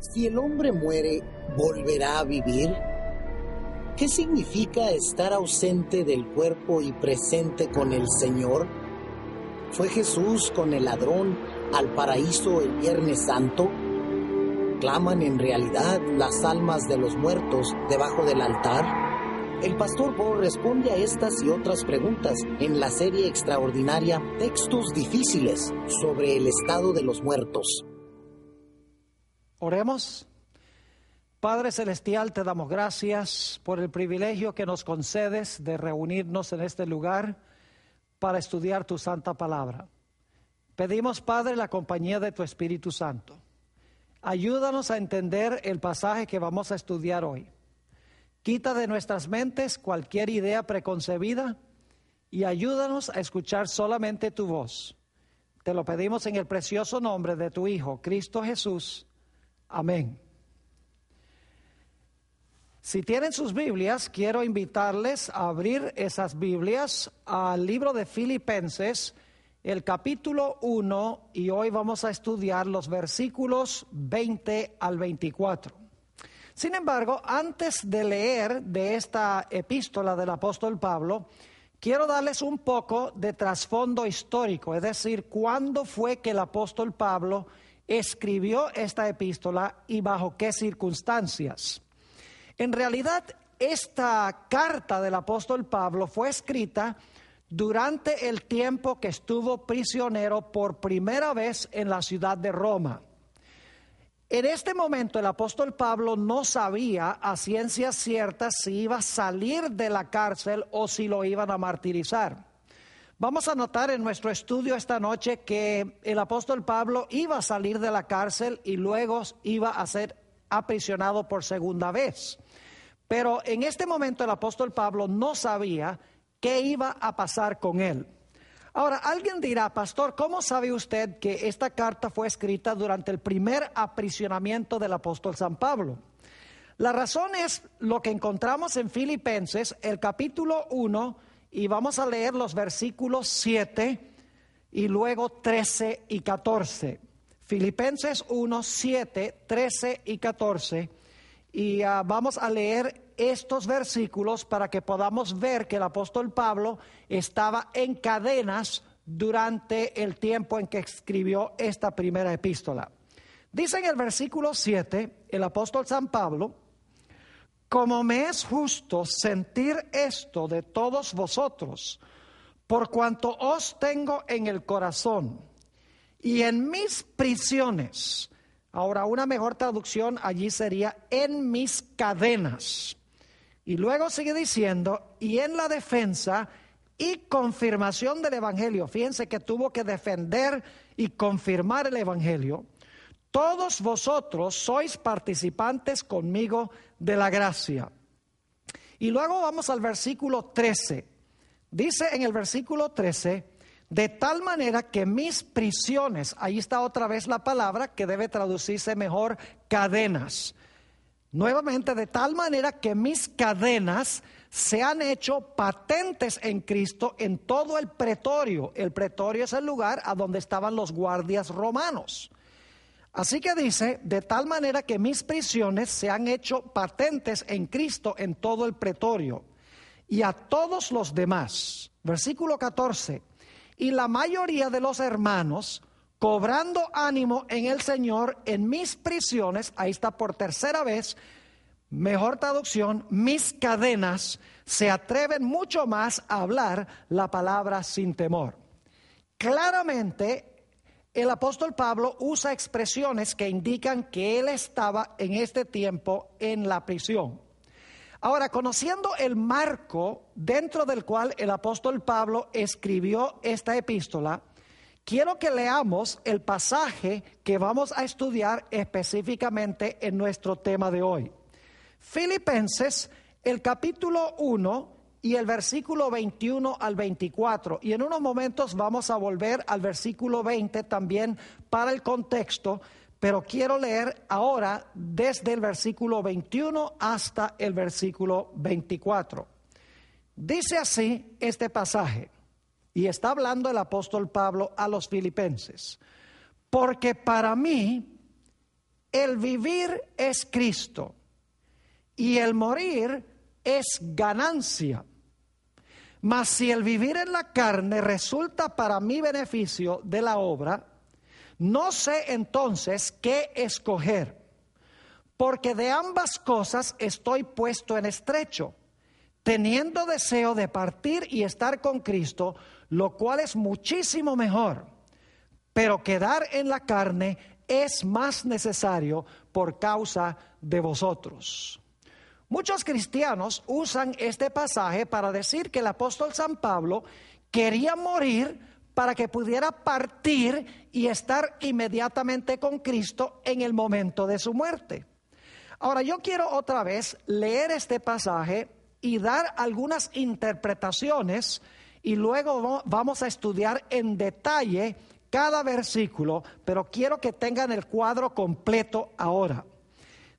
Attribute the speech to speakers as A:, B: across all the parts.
A: si el hombre muere, ¿volverá a vivir? ¿Qué significa estar ausente del cuerpo y presente con el Señor? ¿Fue Jesús con el ladrón al paraíso el Viernes Santo? ¿Claman en realidad las almas de los muertos debajo del altar? El pastor Bo responde a estas y otras preguntas en la serie extraordinaria Textos difíciles sobre el estado de los muertos. Oremos. Padre Celestial, te damos gracias por el privilegio que nos concedes de reunirnos en este lugar para estudiar tu santa palabra. Pedimos, Padre, la compañía de tu Espíritu Santo. Ayúdanos a entender el pasaje que vamos a estudiar hoy. Quita de nuestras mentes cualquier idea preconcebida y ayúdanos a escuchar solamente tu voz. Te lo pedimos en el precioso nombre de tu Hijo, Cristo Jesús. Amén. Si tienen sus Biblias, quiero invitarles a abrir esas Biblias al libro de Filipenses, el capítulo 1, y hoy vamos a estudiar los versículos 20 al 24. Sin embargo, antes de leer de esta epístola del apóstol Pablo, quiero darles un poco de trasfondo histórico, es decir, cuándo fue que el apóstol Pablo escribió esta epístola y bajo qué circunstancias. En realidad, esta carta del apóstol Pablo fue escrita durante el tiempo que estuvo prisionero por primera vez en la ciudad de Roma. En este momento el apóstol Pablo no sabía a ciencia cierta si iba a salir de la cárcel o si lo iban a martirizar. Vamos a notar en nuestro estudio esta noche que el apóstol Pablo iba a salir de la cárcel y luego iba a ser aprisionado por segunda vez. Pero en este momento el apóstol Pablo no sabía qué iba a pasar con él. Ahora, alguien dirá, pastor, ¿cómo sabe usted que esta carta fue escrita durante el primer aprisionamiento del apóstol San Pablo? La razón es lo que encontramos en Filipenses, el capítulo 1, y vamos a leer los versículos 7 y luego 13 y 14. Filipenses 1, 7, 13 y 14. Y ah, vamos a leer estos versículos para que podamos ver que el apóstol Pablo estaba en cadenas durante el tiempo en que escribió esta primera epístola. Dice en el versículo 7 el apóstol San Pablo, como me es justo sentir esto de todos vosotros, por cuanto os tengo en el corazón y en mis prisiones. Ahora, una mejor traducción allí sería en mis cadenas. Y luego sigue diciendo, y en la defensa y confirmación del Evangelio. Fíjense que tuvo que defender y confirmar el Evangelio todos vosotros sois participantes conmigo de la gracia. Y luego vamos al versículo 13. Dice en el versículo 13, de tal manera que mis prisiones, ahí está otra vez la palabra que debe traducirse mejor, cadenas. Nuevamente, de tal manera que mis cadenas se han hecho patentes en Cristo en todo el pretorio. El pretorio es el lugar a donde estaban los guardias romanos. Así que dice, de tal manera que mis prisiones se han hecho patentes en Cristo en todo el pretorio y a todos los demás. Versículo 14. Y la mayoría de los hermanos, cobrando ánimo en el Señor en mis prisiones, ahí está por tercera vez, mejor traducción, mis cadenas, se atreven mucho más a hablar la palabra sin temor. Claramente el apóstol Pablo usa expresiones que indican que él estaba en este tiempo en la prisión. Ahora, conociendo el marco dentro del cual el apóstol Pablo escribió esta epístola, quiero que leamos el pasaje que vamos a estudiar específicamente en nuestro tema de hoy. Filipenses, el capítulo 1, y el versículo 21 al 24. Y en unos momentos vamos a volver al versículo 20 también para el contexto, pero quiero leer ahora desde el versículo 21 hasta el versículo 24. Dice así este pasaje, y está hablando el apóstol Pablo a los filipenses, porque para mí el vivir es Cristo y el morir es ganancia. Mas si el vivir en la carne resulta para mi beneficio de la obra, no sé entonces qué escoger, porque de ambas cosas estoy puesto en estrecho, teniendo deseo de partir y estar con Cristo, lo cual es muchísimo mejor, pero quedar en la carne es más necesario por causa de vosotros. Muchos cristianos usan este pasaje para decir que el apóstol San Pablo quería morir para que pudiera partir y estar inmediatamente con Cristo en el momento de su muerte. Ahora yo quiero otra vez leer este pasaje y dar algunas interpretaciones y luego vamos a estudiar en detalle cada versículo, pero quiero que tengan el cuadro completo ahora.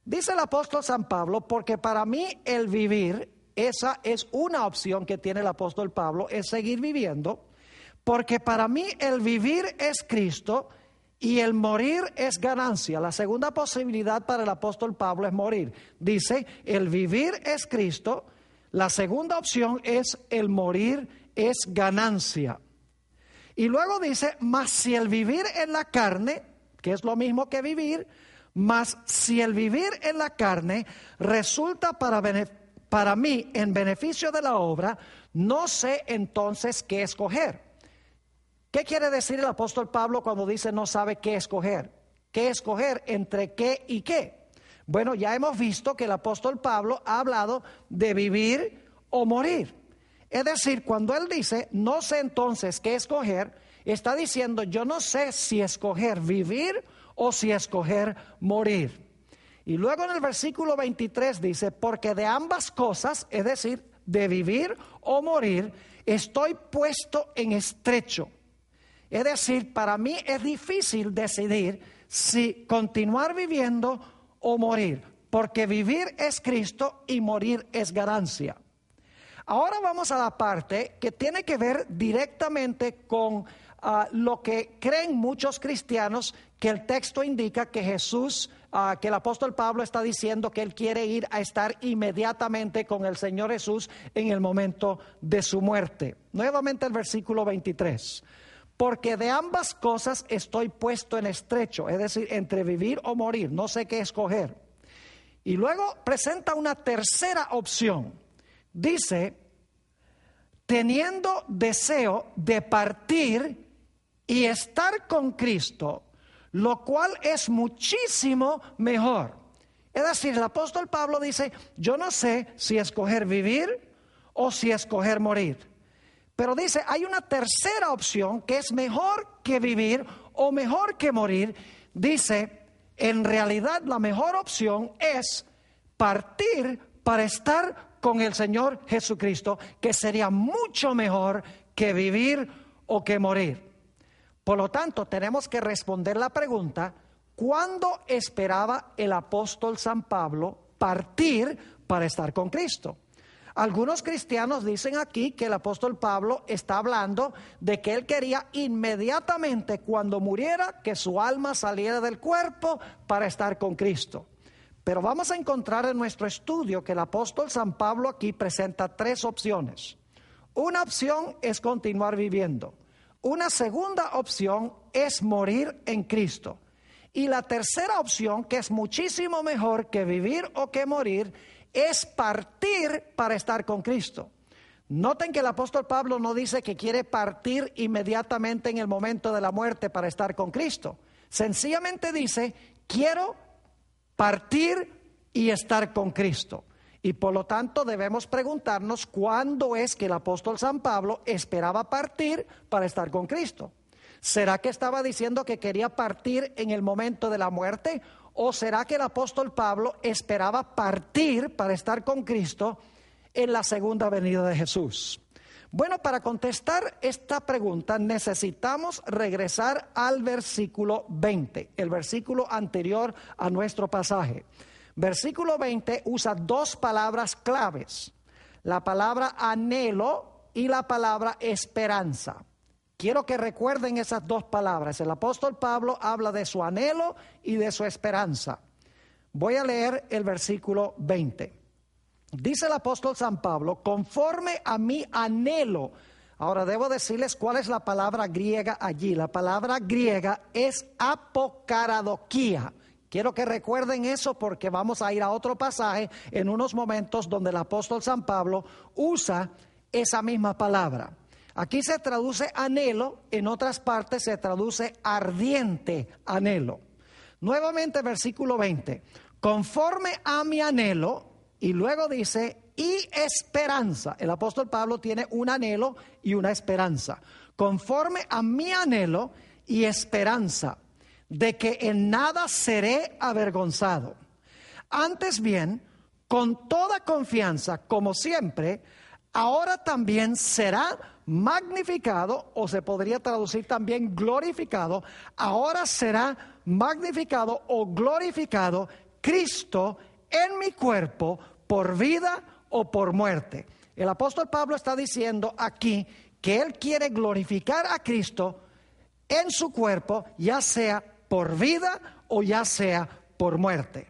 A: Dice el apóstol San Pablo, porque para mí el vivir, esa es una opción que tiene el apóstol Pablo, es seguir viviendo, porque para mí el vivir es Cristo y el morir es ganancia. La segunda posibilidad para el apóstol Pablo es morir. Dice, el vivir es Cristo, la segunda opción es el morir es ganancia. Y luego dice, mas si el vivir en la carne, que es lo mismo que vivir, mas si el vivir en la carne resulta para, para mí en beneficio de la obra, no sé entonces qué escoger. ¿Qué quiere decir el apóstol Pablo cuando dice no sabe qué escoger? ¿Qué escoger entre qué y qué? Bueno, ya hemos visto que el apóstol Pablo ha hablado de vivir o morir. Es decir, cuando él dice no sé entonces qué escoger, está diciendo yo no sé si escoger vivir o o si escoger morir. Y luego en el versículo 23 dice, porque de ambas cosas, es decir, de vivir o morir, estoy puesto en estrecho. Es decir, para mí es difícil decidir si continuar viviendo o morir, porque vivir es Cristo y morir es ganancia. Ahora vamos a la parte que tiene que ver directamente con ah, lo que creen muchos cristianos que el texto indica que Jesús, ah, que el apóstol Pablo está diciendo que él quiere ir a estar inmediatamente con el Señor Jesús en el momento de su muerte. Nuevamente el versículo 23. Porque de ambas cosas estoy puesto en estrecho, es decir, entre vivir o morir, no sé qué escoger. Y luego presenta una tercera opción. Dice, teniendo deseo de partir y estar con Cristo, lo cual es muchísimo mejor. Es decir, el apóstol Pablo dice, yo no sé si escoger vivir o si escoger morir. Pero dice, hay una tercera opción que es mejor que vivir o mejor que morir. Dice, en realidad la mejor opción es partir para estar con el Señor Jesucristo, que sería mucho mejor que vivir o que morir. Por lo tanto, tenemos que responder la pregunta, ¿cuándo esperaba el apóstol San Pablo partir para estar con Cristo? Algunos cristianos dicen aquí que el apóstol Pablo está hablando de que él quería inmediatamente cuando muriera que su alma saliera del cuerpo para estar con Cristo. Pero vamos a encontrar en nuestro estudio que el apóstol San Pablo aquí presenta tres opciones. Una opción es continuar viviendo. Una segunda opción es morir en Cristo. Y la tercera opción, que es muchísimo mejor que vivir o que morir, es partir para estar con Cristo. Noten que el apóstol Pablo no dice que quiere partir inmediatamente en el momento de la muerte para estar con Cristo. Sencillamente dice, quiero partir y estar con Cristo. Y por lo tanto debemos preguntarnos cuándo es que el apóstol San Pablo esperaba partir para estar con Cristo. ¿Será que estaba diciendo que quería partir en el momento de la muerte? ¿O será que el apóstol Pablo esperaba partir para estar con Cristo en la segunda venida de Jesús? Bueno, para contestar esta pregunta necesitamos regresar al versículo 20, el versículo anterior a nuestro pasaje. Versículo 20 usa dos palabras claves, la palabra anhelo y la palabra esperanza. Quiero que recuerden esas dos palabras. El apóstol Pablo habla de su anhelo y de su esperanza. Voy a leer el versículo 20. Dice el apóstol San Pablo, conforme a mi anhelo. Ahora debo decirles cuál es la palabra griega allí. La palabra griega es apocaradoquía. Quiero que recuerden eso porque vamos a ir a otro pasaje en unos momentos donde el apóstol San Pablo usa esa misma palabra. Aquí se traduce anhelo, en otras partes se traduce ardiente anhelo. Nuevamente versículo 20, conforme a mi anhelo, y luego dice, y esperanza. El apóstol Pablo tiene un anhelo y una esperanza. Conforme a mi anhelo y esperanza de que en nada seré avergonzado. Antes bien, con toda confianza, como siempre, ahora también será magnificado, o se podría traducir también glorificado, ahora será magnificado o glorificado Cristo en mi cuerpo por vida o por muerte. El apóstol Pablo está diciendo aquí que él quiere glorificar a Cristo en su cuerpo, ya sea por vida o ya sea por muerte.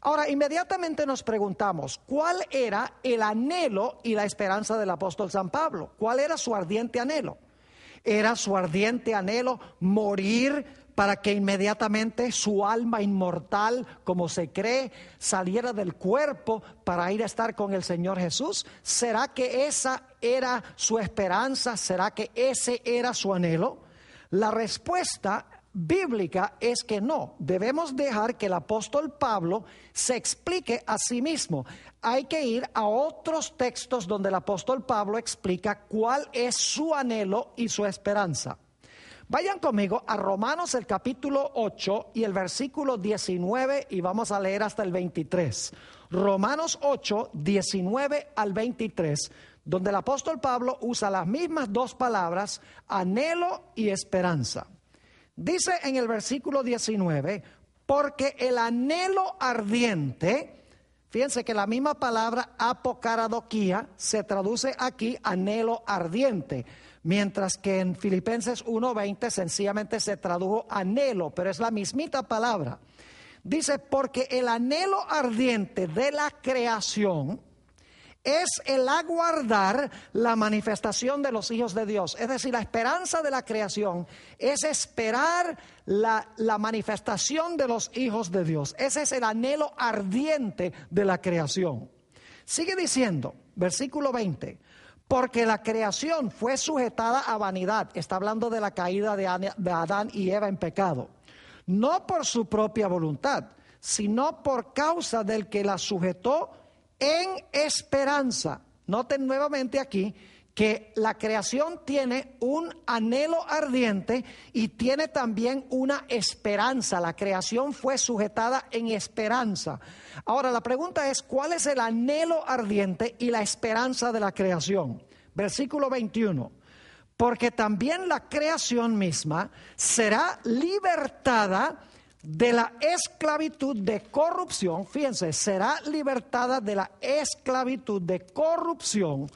A: Ahora, inmediatamente nos preguntamos, ¿cuál era el anhelo y la esperanza del apóstol San Pablo? ¿Cuál era su ardiente anhelo? Era su ardiente anhelo morir para que inmediatamente su alma inmortal, como se cree, saliera del cuerpo para ir a estar con el Señor Jesús. ¿Será que esa era su esperanza? ¿Será que ese era su anhelo? La respuesta bíblica es que no, debemos dejar que el apóstol Pablo se explique a sí mismo. Hay que ir a otros textos donde el apóstol Pablo explica cuál es su anhelo y su esperanza. Vayan conmigo a Romanos el capítulo 8 y el versículo 19 y vamos a leer hasta el 23. Romanos 8, 19 al 23, donde el apóstol Pablo usa las mismas dos palabras, anhelo y esperanza. Dice en el versículo 19, porque el anhelo ardiente, fíjense que la misma palabra apocaradoquía se traduce aquí anhelo ardiente, mientras que en Filipenses 1.20 sencillamente se tradujo anhelo, pero es la mismita palabra. Dice, porque el anhelo ardiente de la creación, es el aguardar la manifestación de los hijos de Dios. Es decir, la esperanza de la creación es esperar la, manifestación de los hijos de Dios. Ese es el anhelo ardiente de la creación. Sigue diciendo, versículo 20, porque la creación fue sujetada a vanidad. Está hablando de la caída de Adán y Eva en pecado. No por su propia voluntad, sino por causa del que la sujetó en esperanza. Noten nuevamente aquí que la creación tiene un anhelo ardiente y tiene también una esperanza. La creación fue sujetada en esperanza. Ahora, la pregunta es, ¿cuál es el anhelo ardiente y la esperanza de la creación? Versículo 21. Porque también la creación misma será libertada de la esclavitud de corrupción, fíjense, será libertada de la esclavitud de corrupción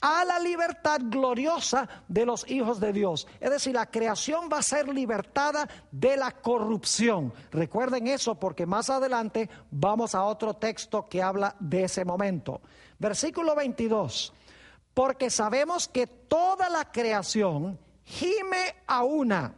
A: a la libertad gloriosa de los hijos de Dios. Es decir, la creación va a ser libertada de la corrupción. Recuerden eso porque más adelante vamos a otro texto que habla de ese momento. Versículo 22. Porque sabemos que toda la creación gime a una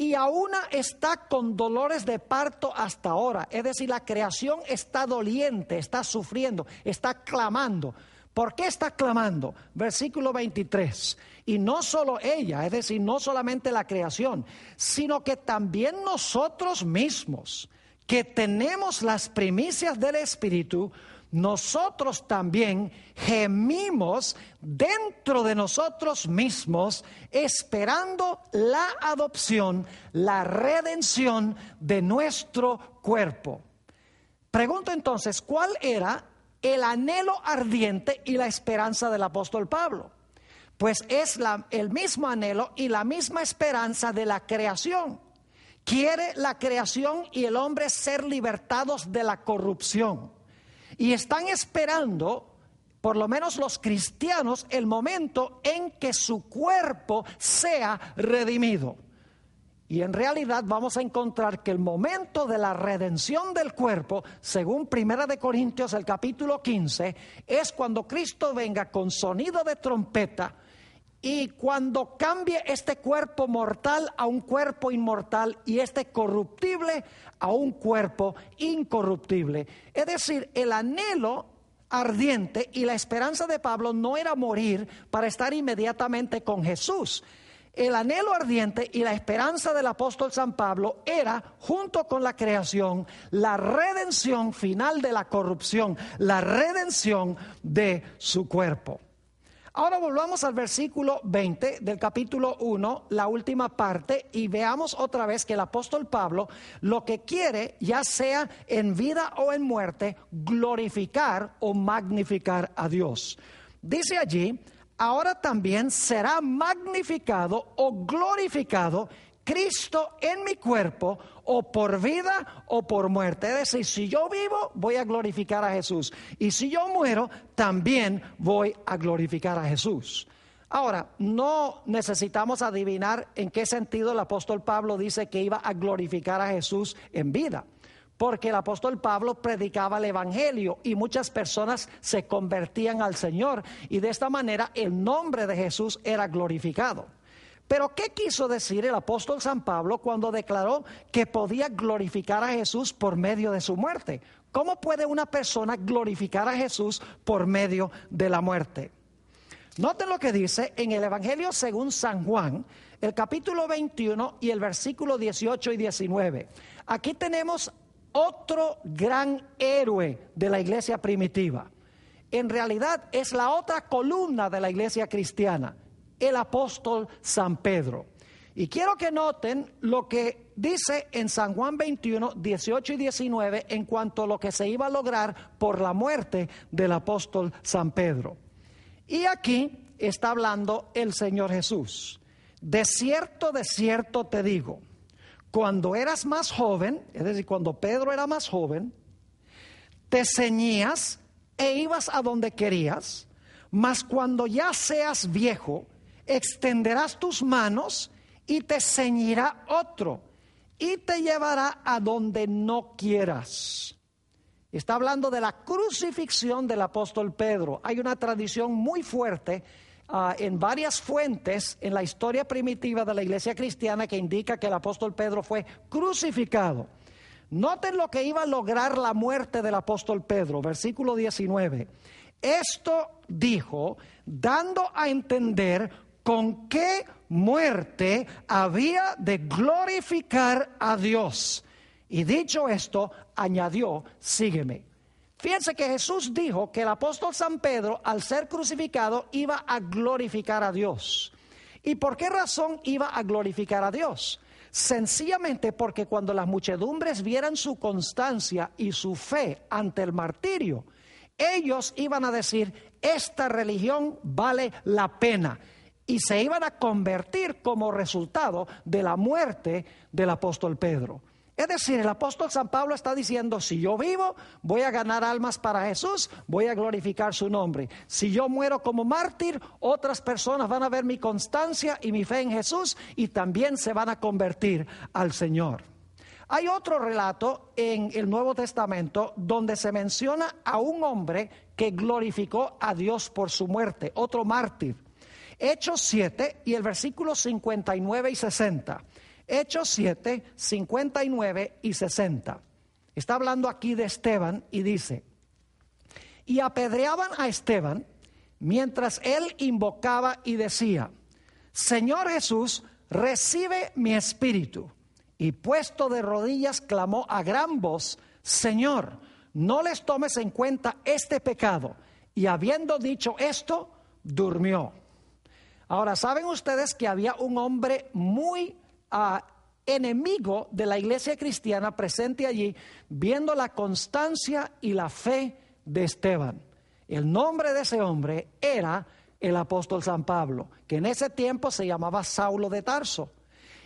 A: y aún está con dolores de parto hasta ahora. Es decir, la creación está doliente, está sufriendo, está clamando. ¿Por qué está clamando? Versículo 23. Y no solo ella, es decir, no solamente la creación, sino que también nosotros mismos, que tenemos las primicias del Espíritu, nosotros también gemimos dentro de nosotros mismos esperando la adopción, la redención de nuestro cuerpo. Pregunto entonces, ¿cuál era el anhelo ardiente y la esperanza del apóstol Pablo? Pues es el mismo anhelo y la misma esperanza de la creación. Quiere la creación y el hombre ser libertados de la corrupción y están esperando, por lo menos los cristianos, el momento en que su cuerpo sea redimido. Y en realidad vamos a encontrar que el momento de la redención del cuerpo, según Primera de Corintios el capítulo 15, es cuando Cristo venga con sonido de trompeta y cuando cambie este cuerpo mortal a un cuerpo inmortal y este corruptible a un cuerpo incorruptible. Es decir, el anhelo ardiente y la esperanza de Pablo no era morir para estar inmediatamente con Jesús. El anhelo ardiente y la esperanza del apóstol San Pablo era, junto con la creación, la redención final de la corrupción, la redención de su cuerpo. Ahora volvamos al versículo 20 del capítulo 1, la última parte, y veamos otra vez que el apóstol Pablo lo que quiere, ya sea en vida o en muerte, glorificar o magnificar a Dios. Dice allí, ahora también será magnificado o glorificado Cristo en mi cuerpo, o por vida o por muerte. Es decir, si yo vivo, voy a glorificar a Jesús. Y si yo muero, también voy a glorificar a Jesús. Ahora, no necesitamos adivinar en qué sentido el apóstol Pablo dice que iba a glorificar a Jesús en vida porque el apóstol Pablo predicaba el Evangelio y muchas personas se convertían al Señor y de esta manera el nombre de Jesús era glorificado. Pero ¿qué quiso decir el apóstol San Pablo cuando declaró que podía glorificar a Jesús por medio de su muerte? ¿Cómo puede una persona glorificar a Jesús por medio de la muerte? Noten lo que dice en el Evangelio según San Juan, el capítulo 21 y el versículo 18 y 19. Aquí tenemos otro gran héroe de la iglesia primitiva. En realidad es la otra columna de la iglesia cristiana el apóstol San Pedro. Y quiero que noten lo que dice en San Juan 21, 18 y 19 en cuanto a lo que se iba a lograr por la muerte del apóstol San Pedro. Y aquí está hablando el Señor Jesús. De cierto, de cierto te digo, cuando eras más joven, es decir, cuando Pedro era más joven, te ceñías e ibas a donde querías, mas cuando ya seas viejo, extenderás tus manos y te ceñirá otro y te llevará a donde no quieras. Está hablando de la crucifixión del apóstol Pedro. Hay una tradición muy fuerte ah, en varias fuentes en la historia primitiva de la iglesia cristiana que indica que el apóstol Pedro fue crucificado. Noten lo que iba a lograr la muerte del apóstol Pedro, versículo 19. Esto dijo, dando a entender con qué muerte había de glorificar a Dios. Y dicho esto, añadió, sígueme. Fíjense que Jesús dijo que el apóstol San Pedro, al ser crucificado, iba a glorificar a Dios. ¿Y por qué razón iba a glorificar a Dios? Sencillamente porque cuando las muchedumbres vieran su constancia y su fe ante el martirio, ellos iban a decir, esta religión vale la pena y se iban a convertir como resultado de la muerte del apóstol Pedro. Es decir, el apóstol San Pablo está diciendo, si yo vivo, voy a ganar almas para Jesús, voy a glorificar su nombre. Si yo muero como mártir, otras personas van a ver mi constancia y mi fe en Jesús y también se van a convertir al Señor. Hay otro relato en el Nuevo Testamento donde se menciona a un hombre que glorificó a Dios por su muerte, otro mártir. Hechos 7 y el versículo 59 y 60. Hechos 7, 59 y 60. Está hablando aquí de Esteban y dice, y apedreaban a Esteban mientras él invocaba y decía, Señor Jesús, recibe mi espíritu. Y puesto de rodillas clamó a gran voz, Señor, no les tomes en cuenta este pecado. Y habiendo dicho esto, durmió. Ahora, ¿saben ustedes que había un hombre muy ah, enemigo de la iglesia cristiana presente allí, viendo la constancia y la fe de Esteban? El nombre de ese hombre era el apóstol San Pablo, que en ese tiempo se llamaba Saulo de Tarso.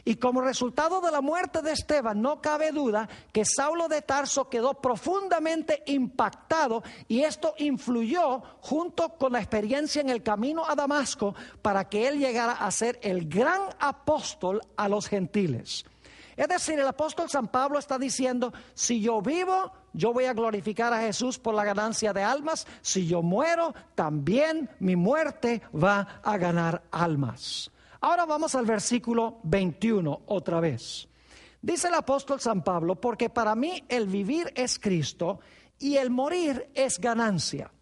A: Y como resultado de la muerte de Esteban, no cabe duda que Saulo de Tarso quedó profundamente impactado y esto influyó junto con la experiencia en el camino a Damasco para que él llegara a ser el gran apóstol a los gentiles. Es decir, el apóstol San Pablo está diciendo, si yo vivo, yo voy a glorificar a Jesús por la ganancia de almas, si yo muero, también mi muerte va a ganar almas. Ahora vamos al versículo 21 otra vez. Dice el apóstol San Pablo, porque para mí el vivir es Cristo y el morir es ganancia.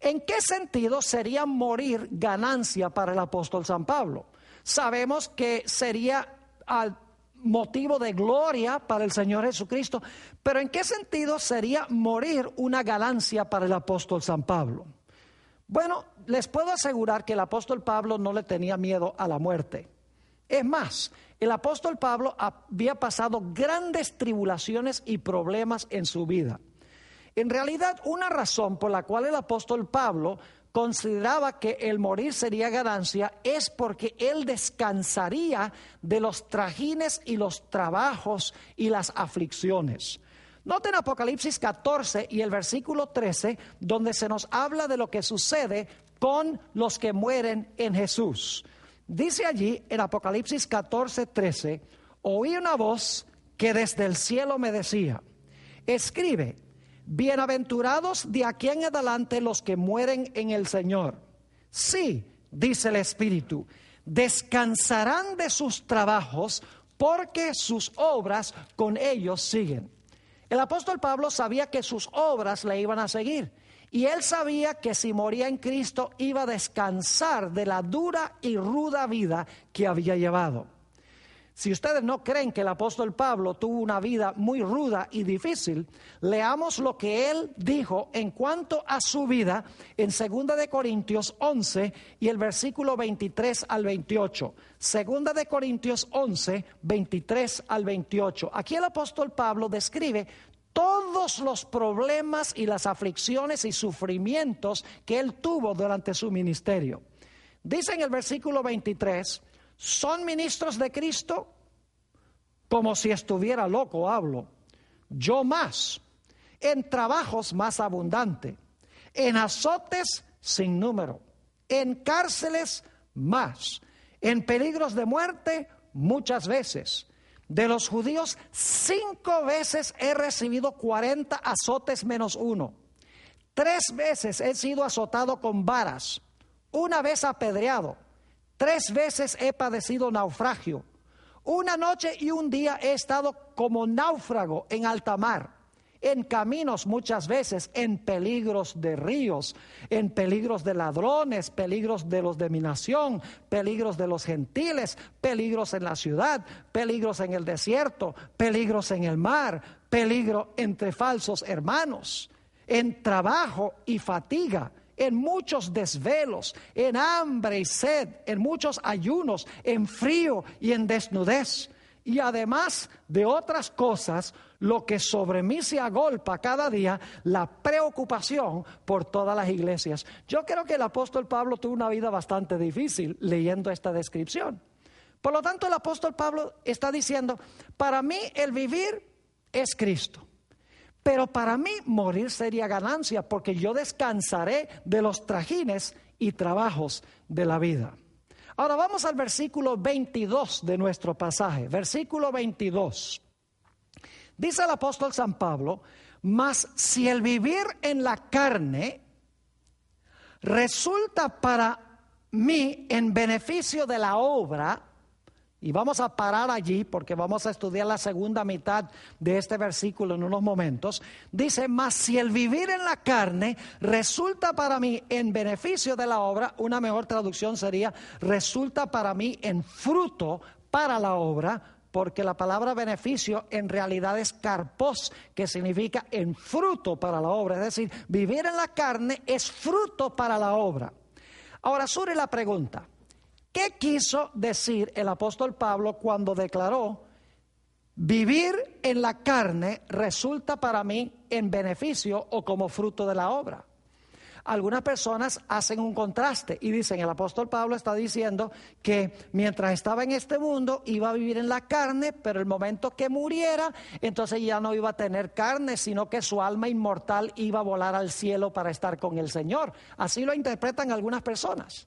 A: ¿En qué sentido sería morir ganancia para el apóstol San Pablo? Sabemos que sería al motivo de gloria para el Señor Jesucristo, pero ¿en qué sentido sería morir una ganancia para el apóstol San Pablo? Bueno, les puedo asegurar que el apóstol Pablo no le tenía miedo a la muerte. Es más, el apóstol Pablo había pasado grandes tribulaciones y problemas en su vida. En realidad, una razón por la cual el apóstol Pablo consideraba que el morir sería ganancia es porque él descansaría de los trajines y los trabajos y las aflicciones. Noten Apocalipsis 14 y el versículo 13, donde se nos habla de lo que sucede con los que mueren en Jesús. Dice allí en Apocalipsis 14, 13, oí una voz que desde el cielo me decía, escribe, bienaventurados de aquí en adelante los que mueren en el Señor. Sí, dice el Espíritu, descansarán de sus trabajos porque sus obras con ellos siguen. El apóstol Pablo sabía que sus obras le iban a seguir y él sabía que si moría en Cristo iba a descansar de la dura y ruda vida que había llevado. Si ustedes no creen que el apóstol Pablo tuvo una vida muy ruda y difícil, leamos lo que él dijo en cuanto a su vida en 2 de Corintios 11 y el versículo 23 al 28. 2 de Corintios 11, 23 al 28. Aquí el apóstol Pablo describe todos los problemas y las aflicciones y sufrimientos que él tuvo durante su ministerio. Dice en el versículo 23, son ministros de Cristo, como si estuviera loco hablo, yo más, en trabajos más abundante, en azotes sin número, en cárceles más, en peligros de muerte muchas veces. De los judíos, cinco veces he recibido cuarenta azotes menos uno. Tres veces he sido azotado con varas, una vez apedreado Tres veces he padecido naufragio. Una noche y un día he estado como náufrago en alta mar, en caminos muchas veces, en peligros de ríos, en peligros de ladrones, peligros de los de mi nación, peligros de los gentiles, peligros en la ciudad, peligros en el desierto, peligros en el mar, peligro entre falsos hermanos, en trabajo y fatiga en muchos desvelos, en hambre y sed, en muchos ayunos, en frío y en desnudez. Y además de otras cosas, lo que sobre mí se agolpa cada día, la preocupación por todas las iglesias. Yo creo que el apóstol Pablo tuvo una vida bastante difícil leyendo esta descripción. Por lo tanto, el apóstol Pablo está diciendo, para mí el vivir es Cristo. Pero para mí morir sería ganancia porque yo descansaré de los trajines y trabajos de la vida. Ahora vamos al versículo 22 de nuestro pasaje. Versículo 22. Dice el apóstol San Pablo, mas si el vivir en la carne resulta para mí en beneficio de la obra, y vamos a parar allí porque vamos a estudiar la segunda mitad de este versículo en unos momentos. Dice, mas si el vivir en la carne resulta para mí en beneficio de la obra, una mejor traducción sería, resulta para mí en fruto para la obra, porque la palabra beneficio en realidad es carpos, que significa en fruto para la obra. Es decir, vivir en la carne es fruto para la obra. Ahora surge la pregunta. ¿Qué quiso decir el apóstol Pablo cuando declaró, vivir en la carne resulta para mí en beneficio o como fruto de la obra? Algunas personas hacen un contraste y dicen, el apóstol Pablo está diciendo que mientras estaba en este mundo iba a vivir en la carne, pero el momento que muriera, entonces ya no iba a tener carne, sino que su alma inmortal iba a volar al cielo para estar con el Señor. Así lo interpretan algunas personas.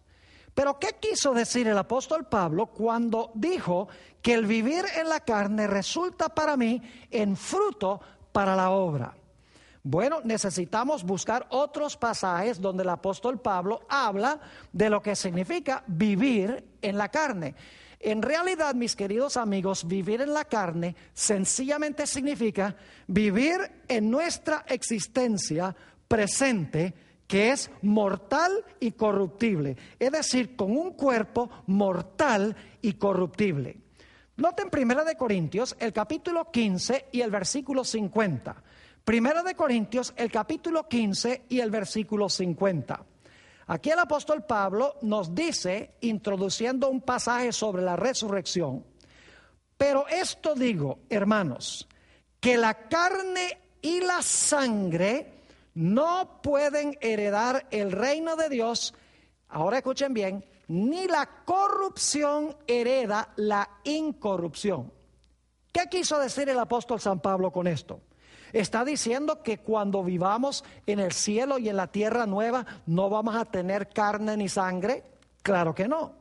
A: Pero ¿qué quiso decir el apóstol Pablo cuando dijo que el vivir en la carne resulta para mí en fruto para la obra? Bueno, necesitamos buscar otros pasajes donde el apóstol Pablo habla de lo que significa vivir en la carne. En realidad, mis queridos amigos, vivir en la carne sencillamente significa vivir en nuestra existencia presente que es mortal y corruptible, es decir, con un cuerpo mortal y corruptible. Noten Primera de Corintios, el capítulo 15 y el versículo 50. Primera de Corintios, el capítulo 15 y el versículo 50. Aquí el apóstol Pablo nos dice, introduciendo un pasaje sobre la resurrección, pero esto digo, hermanos, que la carne y la sangre no pueden heredar el reino de Dios, ahora escuchen bien, ni la corrupción hereda la incorrupción. ¿Qué quiso decir el apóstol San Pablo con esto? Está diciendo que cuando vivamos en el cielo y en la tierra nueva no vamos a tener carne ni sangre. Claro que no.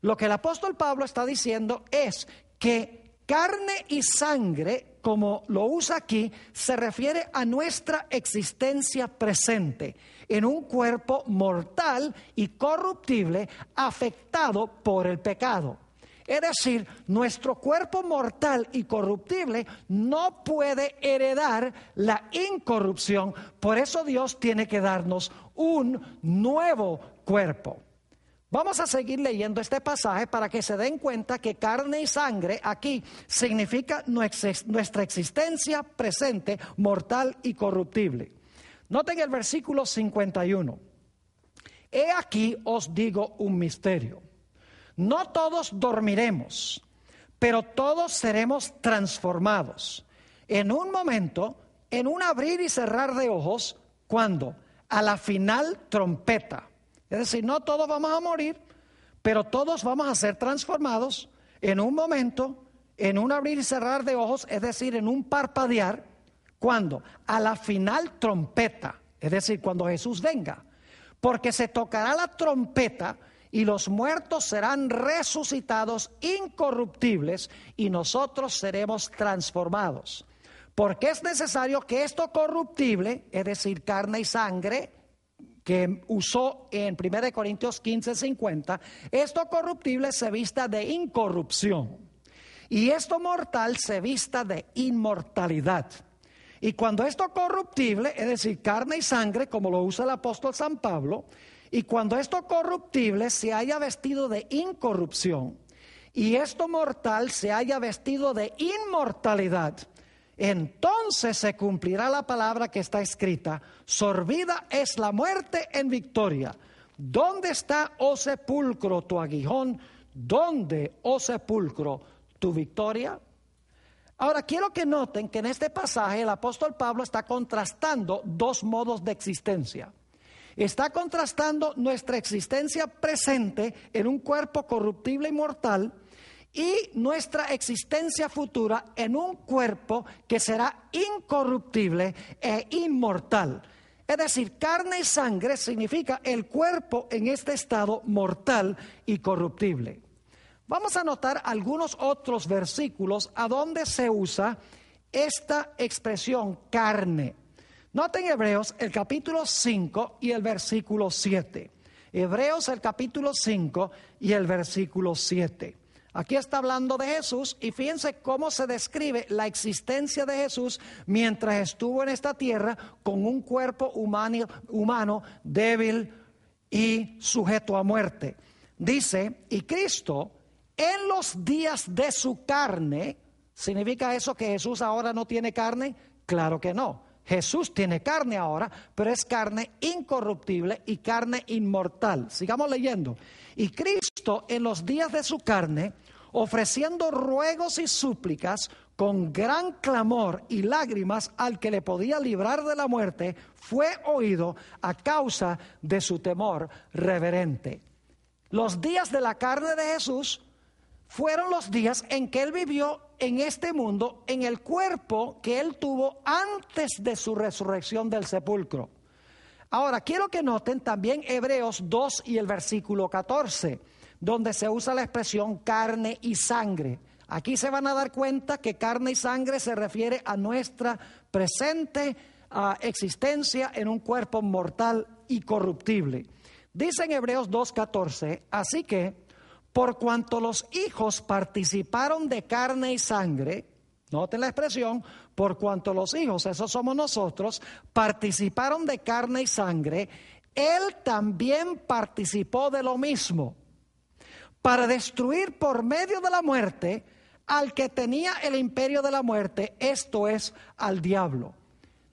A: Lo que el apóstol Pablo está diciendo es que carne y sangre como lo usa aquí, se refiere a nuestra existencia presente en un cuerpo mortal y corruptible afectado por el pecado. Es decir, nuestro cuerpo mortal y corruptible no puede heredar la incorrupción. Por eso Dios tiene que darnos un nuevo cuerpo. Vamos a seguir leyendo este pasaje para que se den cuenta que carne y sangre aquí significa nuestra existencia presente, mortal y corruptible. Noten el versículo 51. He aquí os digo un misterio. No todos dormiremos, pero todos seremos transformados. En un momento, en un abrir y cerrar de ojos, cuando a la final trompeta es decir, no todos vamos a morir, pero todos vamos a ser transformados en un momento, en un abrir y cerrar de ojos, es decir, en un parpadear, cuando a la final trompeta, es decir, cuando Jesús venga, porque se tocará la trompeta y los muertos serán resucitados incorruptibles y nosotros seremos transformados. Porque es necesario que esto corruptible, es decir, carne y sangre, que usó en 1 Corintios 15, 50, esto corruptible se vista de incorrupción y esto mortal se vista de inmortalidad. Y cuando esto corruptible, es decir, carne y sangre, como lo usa el apóstol San Pablo, y cuando esto corruptible se haya vestido de incorrupción y esto mortal se haya vestido de inmortalidad, entonces se cumplirá la palabra que está escrita, sorbida es la muerte en victoria. ¿Dónde está, oh sepulcro, tu aguijón? ¿Dónde, oh sepulcro, tu victoria? Ahora quiero que noten que en este pasaje el apóstol Pablo está contrastando dos modos de existencia. Está contrastando nuestra existencia presente en un cuerpo corruptible y mortal y nuestra existencia futura en un cuerpo que será incorruptible e inmortal. Es decir, carne y sangre significa el cuerpo en este estado mortal y corruptible. Vamos a notar algunos otros versículos a donde se usa esta expresión carne. Noten Hebreos el capítulo 5 y el versículo 7. Hebreos el capítulo 5 y el versículo 7. Aquí está hablando de Jesús y fíjense cómo se describe la existencia de Jesús mientras estuvo en esta tierra con un cuerpo humano, humano débil y sujeto a muerte. Dice, y Cristo en los días de su carne, ¿significa eso que Jesús ahora no tiene carne? Claro que no. Jesús tiene carne ahora, pero es carne incorruptible y carne inmortal. Sigamos leyendo. Y Cristo en los días de su carne, ofreciendo ruegos y súplicas con gran clamor y lágrimas al que le podía librar de la muerte, fue oído a causa de su temor reverente. Los días de la carne de Jesús fueron los días en que él vivió en este mundo, en el cuerpo que él tuvo antes de su resurrección del sepulcro. Ahora, quiero que noten también Hebreos 2 y el versículo 14, donde se usa la expresión carne y sangre. Aquí se van a dar cuenta que carne y sangre se refiere a nuestra presente existencia en un cuerpo mortal y corruptible. Dice en Hebreos 2.14, así que por cuanto los hijos participaron de carne y sangre, note la expresión, por cuanto los hijos, esos somos nosotros, participaron de carne y sangre, él también participó de lo mismo, para destruir por medio de la muerte al que tenía el imperio de la muerte, esto es al diablo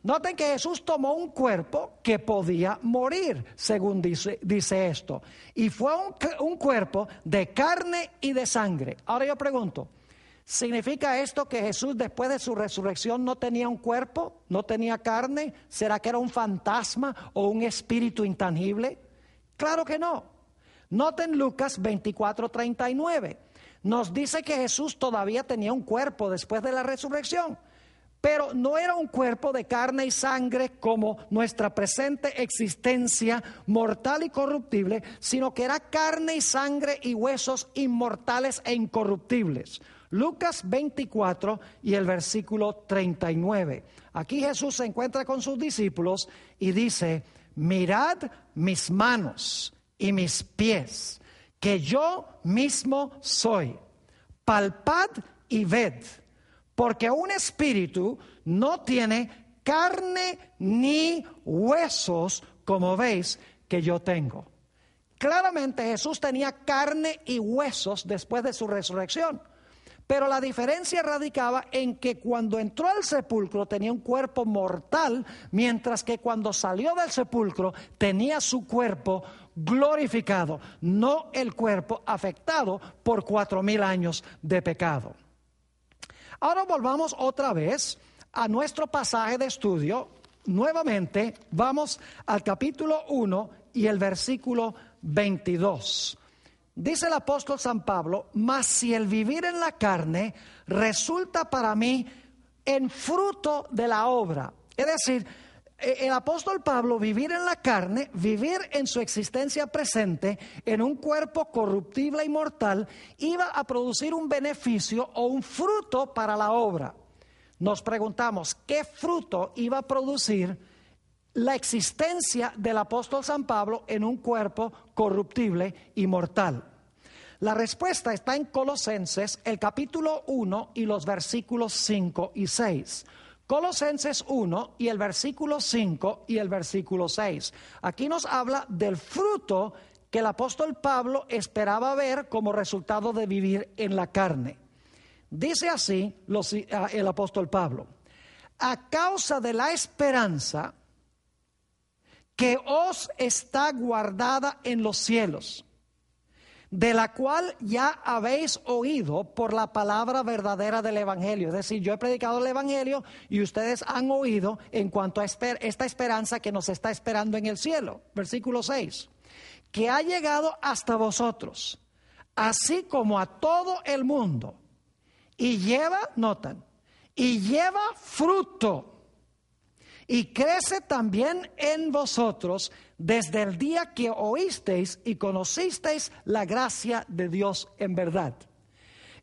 A: Noten que Jesús tomó un cuerpo que podía morir, según dice, esto. Y fue un, cuerpo de carne y de sangre. Ahora yo pregunto, ¿significa esto que Jesús después de su resurrección no tenía un cuerpo, no tenía carne? ¿Será que era un fantasma o un espíritu intangible? Claro que no. Noten Lucas 24:39, Nos dice que Jesús todavía tenía un cuerpo después de la resurrección pero no era un cuerpo de carne y sangre como nuestra presente existencia mortal y corruptible, sino que era carne y sangre y huesos inmortales e incorruptibles. Lucas 24 y el versículo 39. Aquí Jesús se encuentra con sus discípulos y dice, mirad mis manos y mis pies, que yo mismo soy. Palpad y ved porque un espíritu no tiene carne ni huesos, como veis que yo tengo. Claramente Jesús tenía carne y huesos después de su resurrección. Pero la diferencia radicaba en que cuando entró al sepulcro tenía un cuerpo mortal, mientras que cuando salió del sepulcro tenía su cuerpo glorificado, no el cuerpo afectado por cuatro mil años de pecado. Ahora volvamos otra vez a nuestro pasaje de estudio. Nuevamente vamos al capítulo 1 y el versículo 22. Dice el apóstol San Pablo, mas si el vivir en la carne resulta para mí en fruto de la obra, es decir, eh, el apóstol Pablo vivir en la carne, vivir en su existencia presente, en un cuerpo corruptible y mortal, iba a producir un beneficio o un fruto para la obra. Nos preguntamos, ¿qué fruto iba a producir la existencia del apóstol San Pablo en un cuerpo corruptible y mortal? La respuesta está en Colosenses, el capítulo 1 y los versículos 5 y 6. Colosenses 1 y el versículo 5 y el versículo 6. Aquí nos habla del fruto que el apóstol Pablo esperaba ver como resultado de vivir en la carne. Dice así el apóstol Pablo, a causa de la esperanza que os está guardada en los cielos de la cual ya habéis oído por la palabra verdadera del Evangelio. Es decir, yo he predicado el Evangelio y ustedes han oído en cuanto a esta esperanza que nos está esperando en el cielo. Versículo 6. Que ha llegado hasta vosotros, así como a todo el mundo, y lleva, notan, y lleva fruto y crece también en vosotros desde el día que oísteis y conocisteis la gracia de Dios en verdad.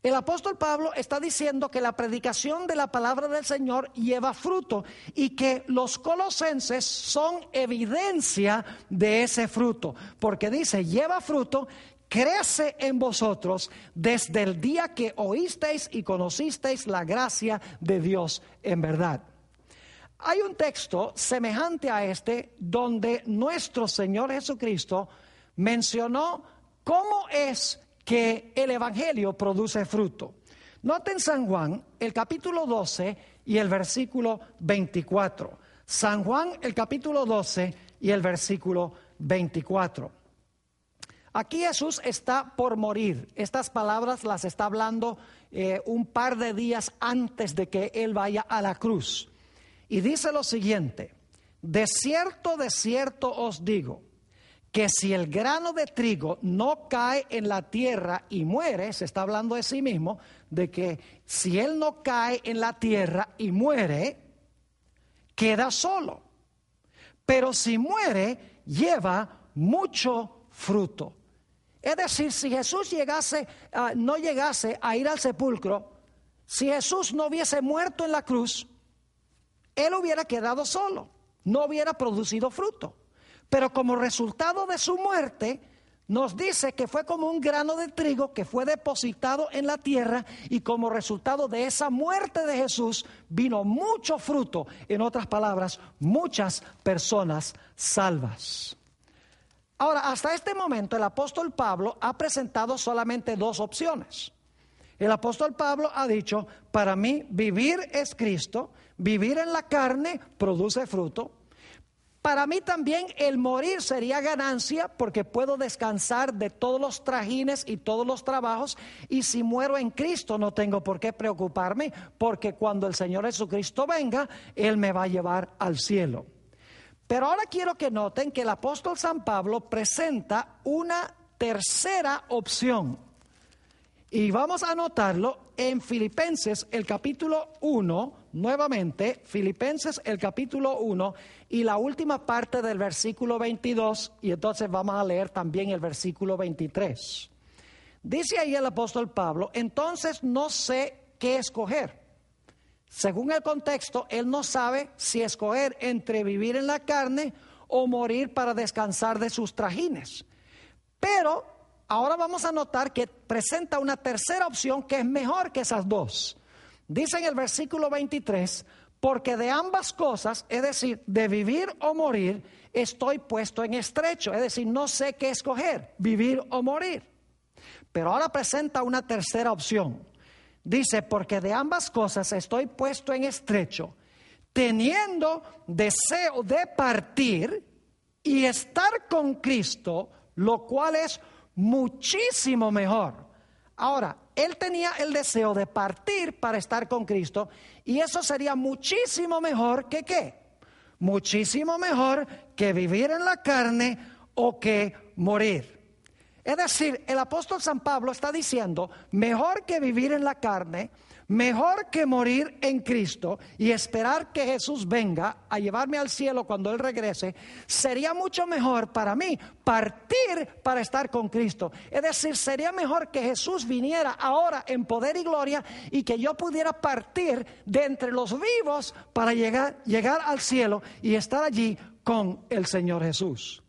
A: El apóstol Pablo está diciendo que la predicación de la palabra del Señor lleva fruto y que los colosenses son evidencia de ese fruto, porque dice, lleva fruto, crece en vosotros desde el día que oísteis y conocisteis la gracia de Dios en verdad. Hay un texto semejante a este donde nuestro Señor Jesucristo mencionó cómo es que el Evangelio produce fruto. Noten San Juan el capítulo 12 y el versículo 24. San Juan el capítulo 12 y el versículo 24. Aquí Jesús está por morir. Estas palabras las está hablando eh, un par de días antes de que Él vaya a la cruz. Y dice lo siguiente, de cierto, de cierto os digo, que si el grano de trigo no cae en la tierra y muere, se está hablando de sí mismo, de que si él no cae en la tierra y muere, queda solo. Pero si muere, lleva mucho fruto. Es decir, si Jesús llegase, ah, no llegase a ir al sepulcro, si Jesús no hubiese muerto en la cruz, él hubiera quedado solo, no hubiera producido fruto. Pero como resultado de su muerte, nos dice que fue como un grano de trigo que fue depositado en la tierra y como resultado de esa muerte de Jesús vino mucho fruto, en otras palabras, muchas personas salvas. Ahora, hasta este momento el apóstol Pablo ha presentado solamente dos opciones. El apóstol Pablo ha dicho, para mí vivir es Cristo Vivir en la carne produce fruto. Para mí también el morir sería ganancia porque puedo descansar de todos los trajines y todos los trabajos y si muero en Cristo no tengo por qué preocuparme porque cuando el Señor Jesucristo venga, Él me va a llevar al cielo. Pero ahora quiero que noten que el apóstol San Pablo presenta una tercera opción y vamos a notarlo en Filipenses el capítulo 1 nuevamente Filipenses el capítulo 1 y la última parte del versículo 22 y entonces vamos a leer también el versículo 23. Dice ahí el apóstol Pablo, entonces no sé qué escoger. Según el contexto, él no sabe si escoger entre vivir en la carne o morir para descansar de sus trajines. Pero ahora vamos a notar que presenta una tercera opción que es mejor que esas dos. Dice en el versículo 23, porque de ambas cosas, es decir, de vivir o morir, estoy puesto en estrecho, es decir, no sé qué escoger, vivir o morir. Pero ahora presenta una tercera opción. Dice, porque de ambas cosas estoy puesto en estrecho, teniendo deseo de partir y estar con Cristo, lo cual es muchísimo mejor. Ahora, él tenía el deseo de partir para estar con Cristo y eso sería muchísimo mejor que qué? Muchísimo mejor que vivir en la carne o que morir. Es decir, el apóstol San Pablo está diciendo, mejor que vivir en la carne, Mejor que morir en Cristo y esperar que Jesús venga a llevarme al cielo cuando Él regrese, sería mucho mejor para mí partir para estar con Cristo. Es decir, sería mejor que Jesús viniera ahora en poder y gloria y que yo pudiera partir de entre los vivos para llegar, llegar al cielo y estar allí con el Señor Jesús.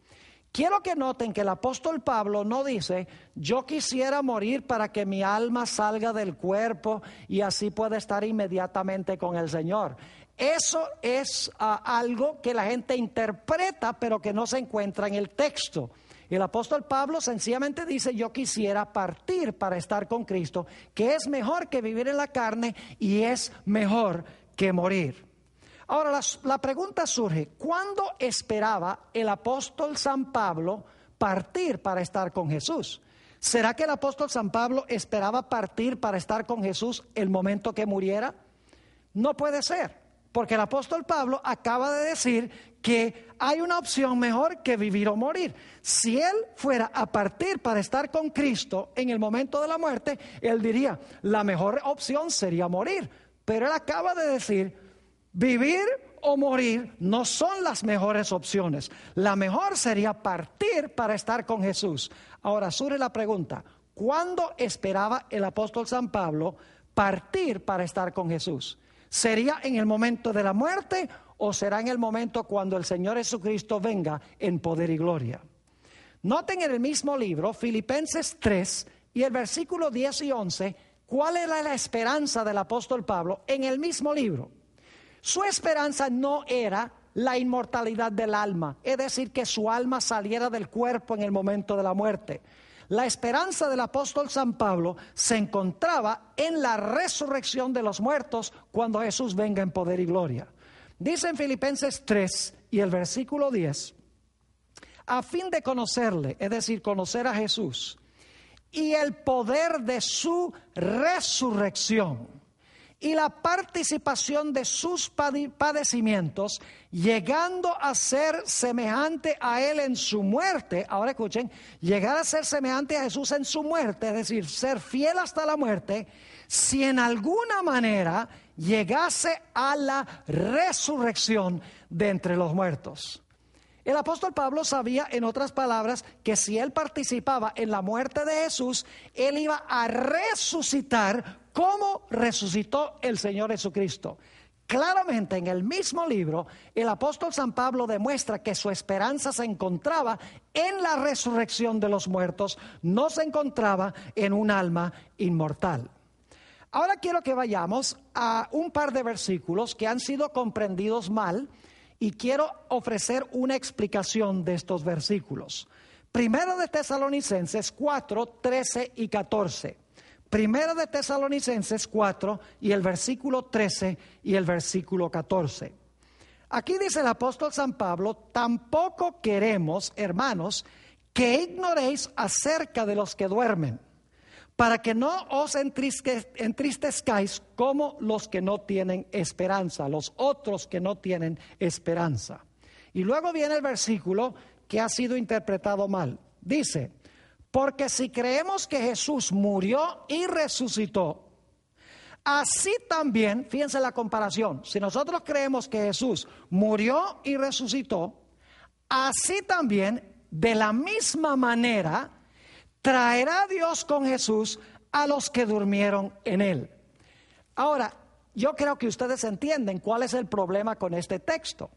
A: Quiero que noten que el apóstol Pablo no dice, yo quisiera morir para que mi alma salga del cuerpo y así pueda estar inmediatamente con el Señor. Eso es ah, algo que la gente interpreta pero que no se encuentra en el texto. El apóstol Pablo sencillamente dice, yo quisiera partir para estar con Cristo, que es mejor que vivir en la carne y es mejor que morir. Ahora la, pregunta surge, ¿cuándo esperaba el apóstol San Pablo partir para estar con Jesús? ¿Será que el apóstol San Pablo esperaba partir para estar con Jesús el momento que muriera? No puede ser, porque el apóstol Pablo acaba de decir que hay una opción mejor que vivir o morir. Si él fuera a partir para estar con Cristo en el momento de la muerte, él diría, la mejor opción sería morir. Pero él acaba de decir, Vivir o morir no son las mejores opciones. La mejor sería partir para estar con Jesús. Ahora surge la pregunta, ¿cuándo esperaba el apóstol San Pablo partir para estar con Jesús? ¿Sería en el momento de la muerte o será en el momento cuando el Señor Jesucristo venga en poder y gloria? Noten en el mismo libro, Filipenses 3 y el versículo 10 y 11, cuál era la esperanza del apóstol Pablo en el mismo libro. Su esperanza no era la inmortalidad del alma, es decir, que su alma saliera del cuerpo en el momento de la muerte. La esperanza del apóstol San Pablo se encontraba en la resurrección de los muertos cuando Jesús venga en poder y gloria. Dice en Filipenses 3 y el versículo 10, a fin de conocerle, es decir, conocer a Jesús, y el poder de su resurrección y la participación de sus padecimientos, llegando a ser semejante a Él en su muerte. Ahora escuchen, llegar a ser semejante a Jesús en su muerte, es decir, ser fiel hasta la muerte, si en alguna manera llegase a la resurrección de entre los muertos. El apóstol Pablo sabía, en otras palabras, que si él participaba en la muerte de Jesús, él iba a resucitar cómo resucitó el Señor Jesucristo. Claramente en el mismo libro, el apóstol San Pablo demuestra que su esperanza se encontraba en la resurrección de los muertos, no se encontraba en un alma inmortal. Ahora quiero que vayamos a un par de versículos que han sido comprendidos mal y quiero ofrecer una explicación de estos versículos. Primero de Tesalonicenses 4, 13 y 14. Primera de Tesalonicenses 4 y el versículo 13 y el versículo 14. Aquí dice el apóstol San Pablo, tampoco queremos, hermanos, que ignoréis acerca de los que duermen, para que no os entristezcáis como los que no tienen esperanza, los otros que no tienen esperanza. Y luego viene el versículo que ha sido interpretado mal. Dice, porque si creemos que Jesús murió y resucitó, así también, fíjense la comparación, si nosotros creemos que Jesús murió y resucitó, así también, de la misma manera, traerá Dios con Jesús a los que durmieron en él. Ahora, yo creo que ustedes entienden cuál es el problema con este texto.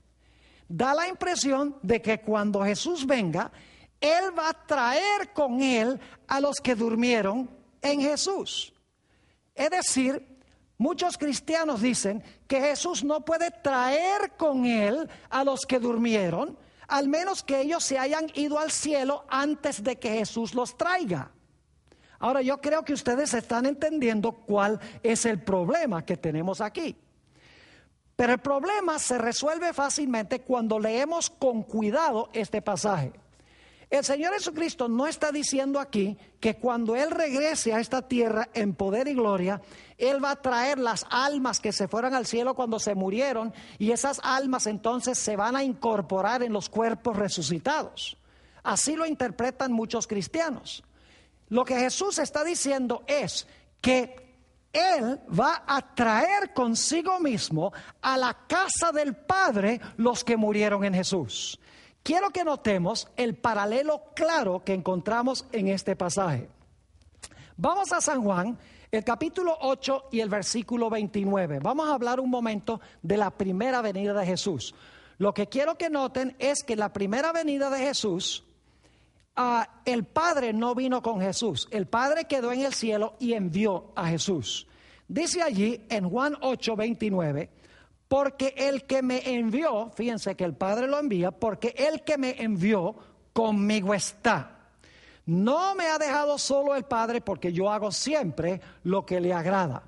A: Da la impresión de que cuando Jesús venga, él va a traer con él a los que durmieron en Jesús. Es decir, muchos cristianos dicen que Jesús no puede traer con él a los que durmieron, al menos que ellos se hayan ido al cielo antes de que Jesús los traiga. Ahora yo creo que ustedes están entendiendo cuál es el problema que tenemos aquí. Pero el problema se resuelve fácilmente cuando leemos con cuidado este pasaje. El Señor Jesucristo no está diciendo aquí que cuando Él regrese a esta tierra en poder y gloria, Él va a traer las almas que se fueron al cielo cuando se murieron y esas almas entonces se van a incorporar en los cuerpos resucitados. Así lo interpretan muchos cristianos. Lo que Jesús está diciendo es que Él va a traer consigo mismo a la casa del Padre los que murieron en Jesús. Quiero que notemos el paralelo claro que encontramos en este pasaje. Vamos a San Juan, el capítulo 8 y el versículo 29. Vamos a hablar un momento de la primera venida de Jesús. Lo que quiero que noten es que la primera venida de Jesús, ah, el Padre no vino con Jesús, el Padre quedó en el cielo y envió a Jesús. Dice allí en Juan 8, 29, porque el que me envió, fíjense que el Padre lo envía, porque el que me envió conmigo está. No me ha dejado solo el Padre porque yo hago siempre lo que le agrada.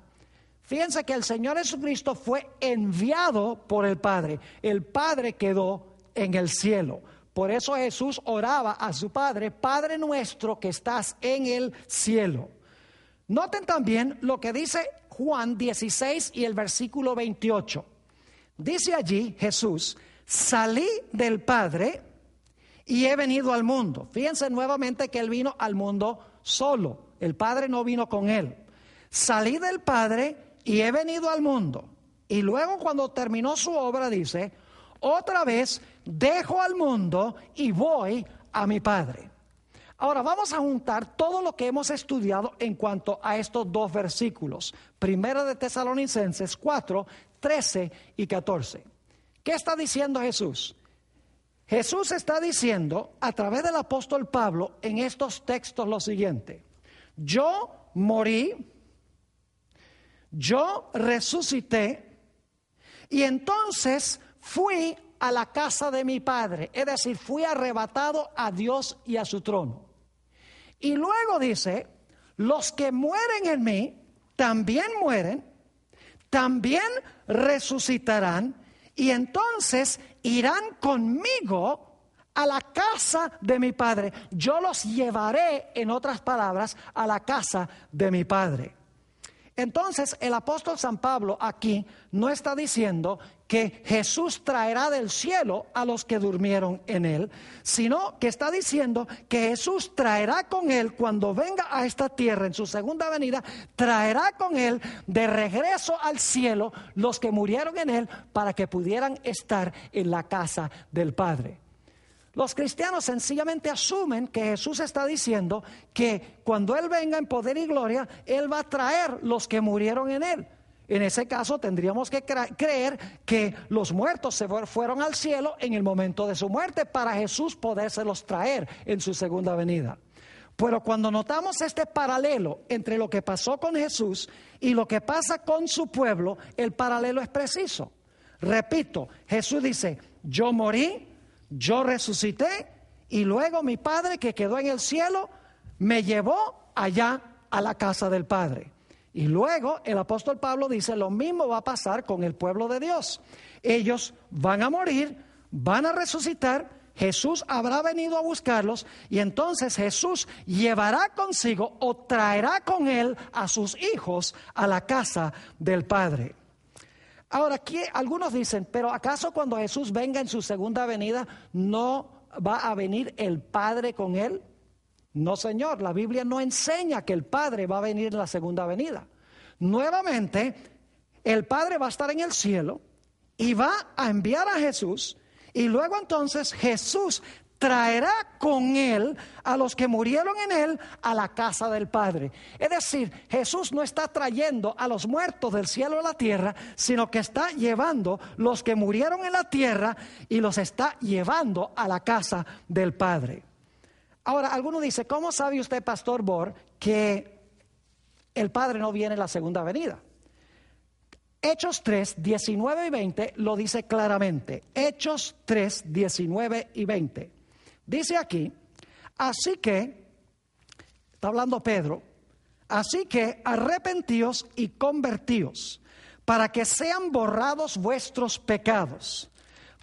A: Fíjense que el Señor Jesucristo fue enviado por el Padre. El Padre quedó en el cielo. Por eso Jesús oraba a su Padre, Padre nuestro que estás en el cielo. Noten también lo que dice Juan 16 y el versículo 28. Dice allí Jesús, salí del Padre y he venido al mundo. Fíjense nuevamente que él vino al mundo solo, el Padre no vino con él. Salí del Padre y he venido al mundo. Y luego cuando terminó su obra dice, otra vez dejo al mundo y voy a mi Padre. Ahora vamos a juntar todo lo que hemos estudiado en cuanto a estos dos versículos. primero de Tesalonicenses 4, 13 y 14. ¿Qué está diciendo Jesús? Jesús está diciendo a través del apóstol Pablo en estos textos lo siguiente. Yo morí, yo resucité y entonces fui a la casa de mi padre, es decir, fui arrebatado a Dios y a su trono. Y luego dice, los que mueren en mí también mueren, también resucitarán y entonces irán conmigo a la casa de mi padre. Yo los llevaré, en otras palabras, a la casa de mi padre. Entonces el apóstol San Pablo aquí no está diciendo que Jesús traerá del cielo a los que durmieron en él, sino que está diciendo que Jesús traerá con él cuando venga a esta tierra en su segunda venida, traerá con él de regreso al cielo los que murieron en él para que pudieran estar en la casa del Padre. Los cristianos sencillamente asumen que Jesús está diciendo que cuando Él venga en poder y gloria, Él va a traer los que murieron en Él. En ese caso tendríamos que creer que los muertos se fueron al cielo en el momento de su muerte para Jesús podérselos traer en su segunda venida. Pero cuando notamos este paralelo entre lo que pasó con Jesús y lo que pasa con su pueblo, el paralelo es preciso. Repito, Jesús dice, yo morí, yo resucité y luego mi Padre que quedó en el cielo me llevó allá a la casa del Padre. Y luego el apóstol Pablo dice, lo mismo va a pasar con el pueblo de Dios. Ellos van a morir, van a resucitar, Jesús habrá venido a buscarlos y entonces Jesús llevará consigo o traerá con él a sus hijos a la casa del Padre. Ahora, aquí algunos dicen, pero ¿acaso cuando Jesús venga en su segunda venida no va a venir el Padre con él? No, señor, la Biblia no enseña que el Padre va a venir en la segunda venida. Nuevamente, el Padre va a estar en el cielo y va a enviar a Jesús y luego entonces Jesús traerá con él a los que murieron en él a la casa del Padre. Es decir, Jesús no está trayendo a los muertos del cielo a la tierra, sino que está llevando los que murieron en la tierra y los está llevando a la casa del Padre. Ahora, alguno dice, ¿cómo sabe usted, Pastor Bor, que el Padre no viene en la segunda venida? Hechos 3, 19 y 20 lo dice claramente. Hechos 3, 19 y 20. Dice aquí, así que, está hablando Pedro, así que arrepentíos y convertíos para que sean borrados vuestros pecados,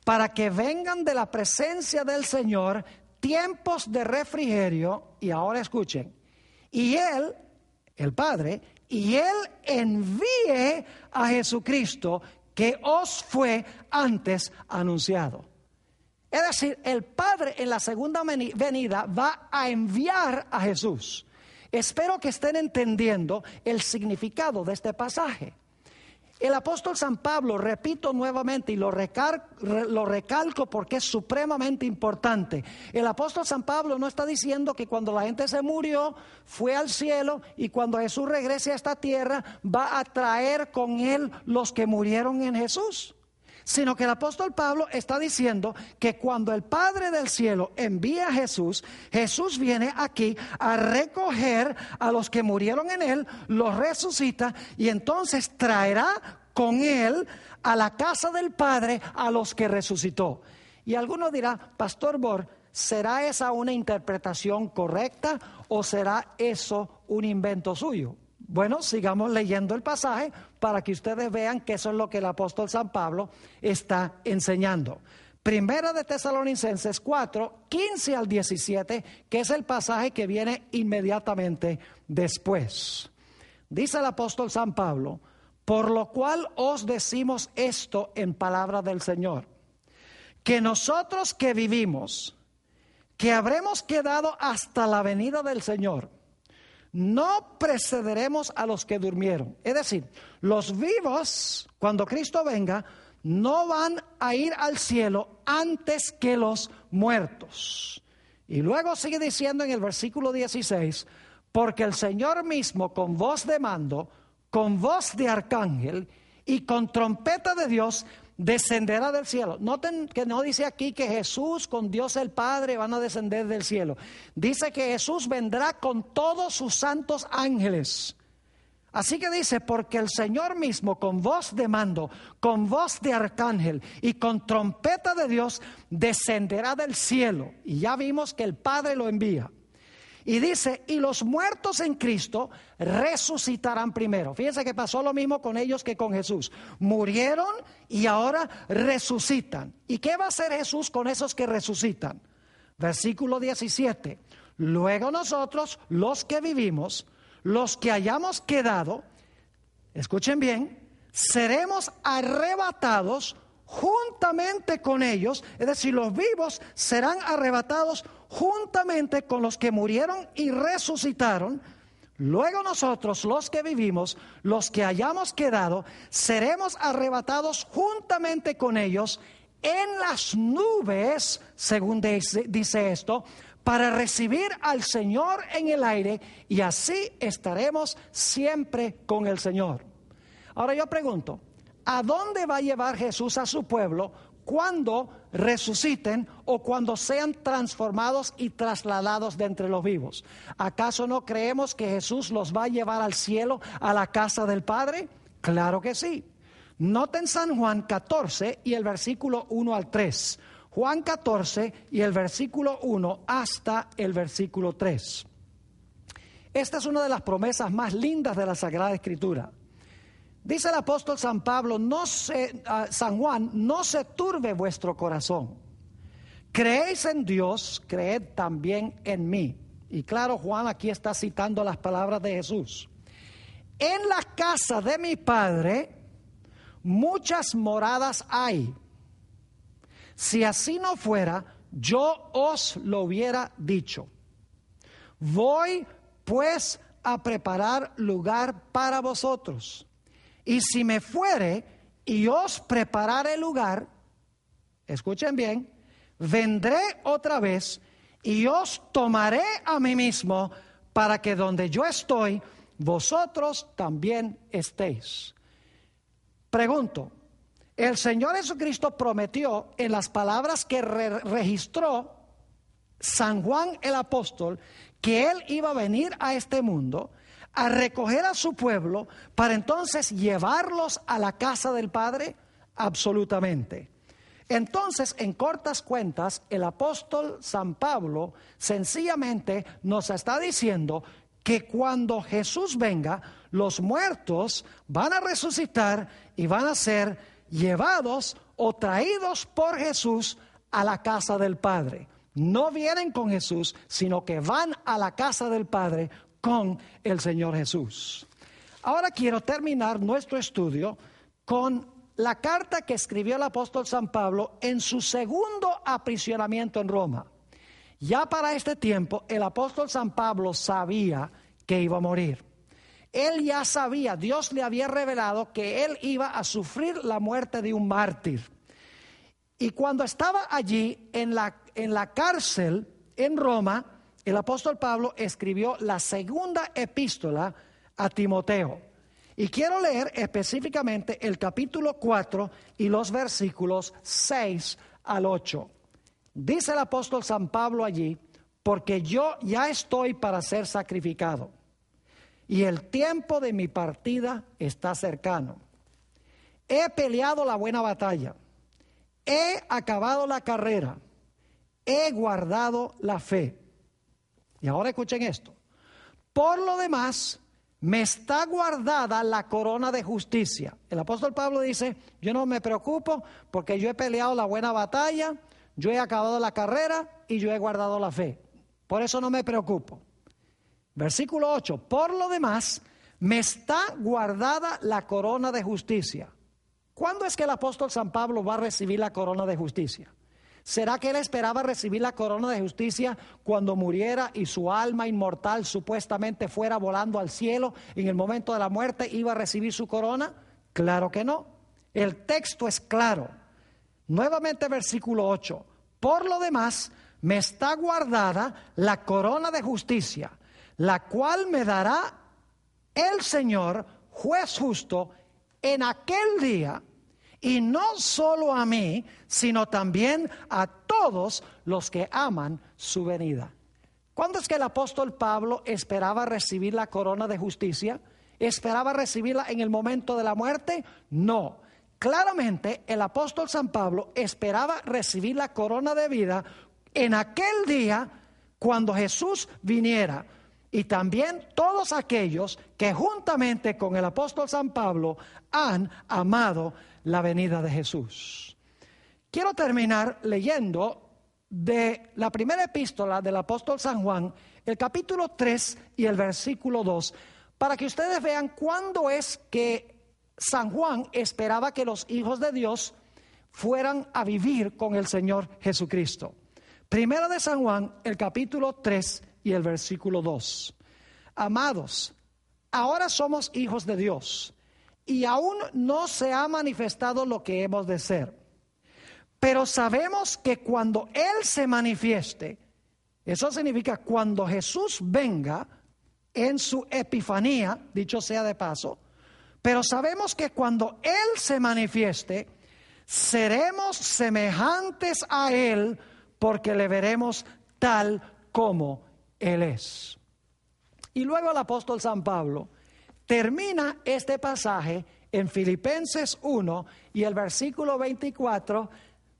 A: para que vengan de la presencia del Señor tiempos de refrigerio, y ahora escuchen, y Él, el Padre, y Él envíe a Jesucristo que os fue antes anunciado. Es decir, el Padre en la segunda venida va a enviar a Jesús. Espero que estén entendiendo el significado de este pasaje. El apóstol San Pablo, repito nuevamente y lo, recalco porque es supremamente importante, el apóstol San Pablo no está diciendo que cuando la gente se murió fue al cielo y cuando Jesús regrese a esta tierra va a traer con él los que murieron en Jesús sino que el apóstol Pablo está diciendo que cuando el Padre del Cielo envía a Jesús, Jesús viene aquí a recoger a los que murieron en él, los resucita y entonces traerá con él a la casa del Padre a los que resucitó. Y alguno dirá, Pastor Bor, ¿será esa una interpretación correcta o será eso un invento suyo? Bueno, sigamos leyendo el pasaje para que ustedes vean que eso es lo que el apóstol San Pablo está enseñando. Primera de Tesalonicenses 4, 15 al 17, que es el pasaje que viene inmediatamente después. Dice el apóstol San Pablo, por lo cual os decimos esto en palabra del Señor, que nosotros que vivimos, que habremos quedado hasta la venida del Señor, no precederemos a los que durmieron. Es decir, los vivos, cuando Cristo venga, no van a ir al cielo antes que los muertos. Y luego sigue diciendo en el versículo 16, porque el Señor mismo con voz de mando, con voz de arcángel y con trompeta de Dios descenderá del cielo. Noten que no dice aquí que Jesús con Dios el Padre van a descender del cielo. Dice que Jesús vendrá con todos sus santos ángeles. Así que dice, porque el Señor mismo con voz de mando, con voz de arcángel y con trompeta de Dios descenderá del cielo. Y ya vimos que el Padre lo envía. Y dice, y los muertos en Cristo resucitarán primero. Fíjense que pasó lo mismo con ellos que con Jesús. Murieron y ahora resucitan. ¿Y qué va a hacer Jesús con esos que resucitan? Versículo 17. Luego nosotros, los que vivimos, los que hayamos quedado, escuchen bien, seremos arrebatados juntamente con ellos, es decir, los vivos serán arrebatados juntamente con los que murieron y resucitaron. Luego nosotros, los que vivimos, los que hayamos quedado, seremos arrebatados juntamente con ellos en las nubes, según dice esto, para recibir al Señor en el aire y así estaremos siempre con el Señor. Ahora yo pregunto, a dónde va a llevar Jesús a su pueblo cuando resuciten o cuando sean transformados y trasladados de entre los vivos. ¿Acaso no creemos que Jesús los va a llevar al cielo, a la casa del Padre? Claro que sí. Noten San Juan 14 y el versículo 1 al 3. Juan 14 y el versículo 1 hasta el versículo 3. Esta es una de las promesas más lindas de la Sagrada Escritura. Dice el apóstol San Pablo, no se, ah, San Juan, no se turbe vuestro corazón. Creéis en Dios, creed también en mí. Y claro, Juan aquí está citando las palabras de Jesús. En la casa de mi Padre muchas moradas hay. Si así no fuera, yo os lo hubiera dicho. Voy pues a preparar lugar para vosotros. Y si me fuere y os prepararé lugar, escuchen bien, vendré otra vez y os tomaré a mí mismo para que donde yo estoy, vosotros también estéis. Pregunto, el Señor Jesucristo prometió en las palabras que registró San Juan el apóstol que Él iba a venir a este mundo a recoger a su pueblo para entonces llevarlos a la casa del Padre? Absolutamente. Entonces, en cortas cuentas, el apóstol San Pablo sencillamente nos está diciendo que cuando Jesús venga, los muertos van a resucitar y van a ser llevados o traídos por Jesús a la casa del Padre. No vienen con Jesús, sino que van a la casa del Padre con el Señor Jesús. Ahora quiero terminar nuestro estudio con la carta que escribió el apóstol San Pablo en su segundo aprisionamiento en Roma. Ya para este tiempo el apóstol San Pablo sabía que iba a morir. Él ya sabía, Dios le había revelado que él iba a sufrir la muerte de un mártir. Y cuando estaba allí en la, en la cárcel en Roma, el apóstol Pablo escribió la segunda epístola a Timoteo. Y quiero leer específicamente el capítulo 4 y los versículos 6 al 8. Dice el apóstol San Pablo allí, porque yo ya estoy para ser sacrificado y el tiempo de mi partida está cercano. He peleado la buena batalla, he acabado la carrera, he guardado la fe. Y ahora escuchen esto. Por lo demás, me está guardada la corona de justicia. El apóstol Pablo dice, yo no me preocupo porque yo he peleado la buena batalla, yo he acabado la carrera y yo he guardado la fe. Por eso no me preocupo. Versículo 8, por lo demás, me está guardada la corona de justicia. ¿Cuándo es que el apóstol San Pablo va a recibir la corona de justicia? ¿Será que él esperaba recibir la corona de justicia cuando muriera y su alma inmortal supuestamente fuera volando al cielo en el momento de la muerte iba a recibir su corona? Claro que no. El texto es claro. Nuevamente versículo 8. Por lo demás, me está guardada la corona de justicia, la cual me dará el Señor, juez justo, en aquel día y no solo a mí, sino también a todos los que aman su venida. ¿Cuándo es que el apóstol Pablo esperaba recibir la corona de justicia? ¿Esperaba recibirla en el momento de la muerte? No. Claramente el apóstol San Pablo esperaba recibir la corona de vida en aquel día cuando Jesús viniera. Y también todos aquellos que juntamente con el apóstol San Pablo han amado la venida de Jesús. Quiero terminar leyendo de la primera epístola del apóstol San Juan, el capítulo 3 y el versículo 2, para que ustedes vean cuándo es que San Juan esperaba que los hijos de Dios fueran a vivir con el Señor Jesucristo. Primera de San Juan, el capítulo 3 y el versículo 2. Amados, ahora somos hijos de Dios y aún no se ha manifestado lo que hemos de ser. Pero sabemos que cuando Él se manifieste, eso significa cuando Jesús venga en su epifanía, dicho sea de paso, pero sabemos que cuando Él se manifieste, seremos semejantes a Él porque le veremos tal como Él es. Y luego el apóstol San Pablo Termina este pasaje en Filipenses 1 y el versículo 24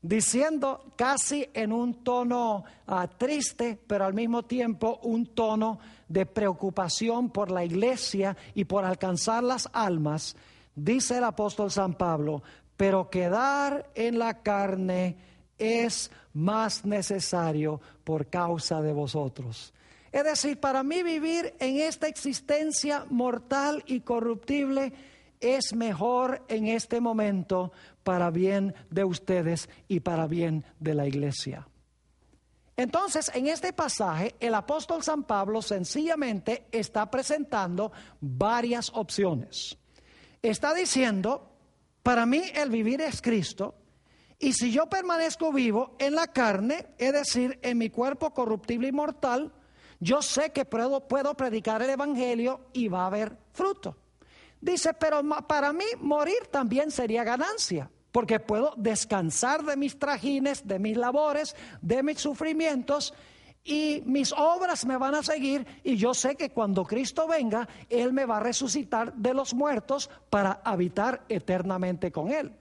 A: diciendo casi en un tono ah, triste, pero al mismo tiempo un tono de preocupación por la iglesia y por alcanzar las almas, dice el apóstol San Pablo, pero quedar en la carne es más necesario por causa de vosotros. Es decir, para mí vivir en esta existencia mortal y corruptible es mejor en este momento para bien de ustedes y para bien de la iglesia. Entonces, en este pasaje, el apóstol San Pablo sencillamente está presentando varias opciones. Está diciendo, para mí el vivir es Cristo, y si yo permanezco vivo en la carne, es decir, en mi cuerpo corruptible y mortal, yo sé que puedo, predicar el Evangelio y va a haber fruto. Dice, pero para mí morir también sería ganancia, porque puedo descansar de mis trajines, de mis labores, de mis sufrimientos, y mis obras me van a seguir, y yo sé que cuando Cristo venga, Él me va a resucitar de los muertos para habitar eternamente con Él.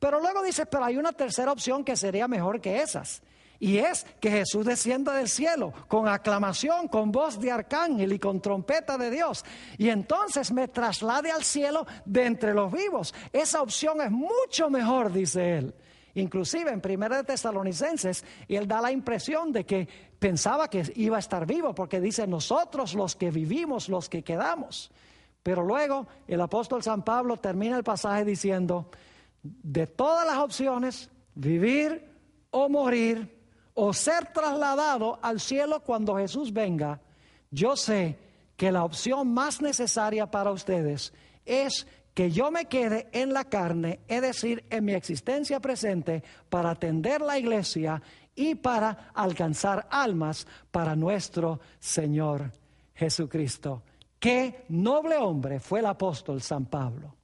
A: Pero luego dice, pero hay una tercera opción que sería mejor que esas, y es que Jesús descienda del cielo con aclamación, con voz de arcángel y con trompeta de Dios. Y entonces me traslade al cielo de entre los vivos. Esa opción es mucho mejor, dice él. Inclusive en Primera de Tesalonicenses, él da la impresión de que pensaba que iba a estar vivo, porque dice nosotros los que vivimos, los que quedamos. Pero luego el apóstol San Pablo termina el pasaje diciendo, de todas las opciones, vivir o morir, o ser trasladado al cielo cuando Jesús venga, yo sé que la opción más necesaria para ustedes es que yo me quede en la carne, es decir, en mi existencia presente, para atender la iglesia y para alcanzar almas para nuestro Señor Jesucristo. Qué noble hombre fue el apóstol San Pablo.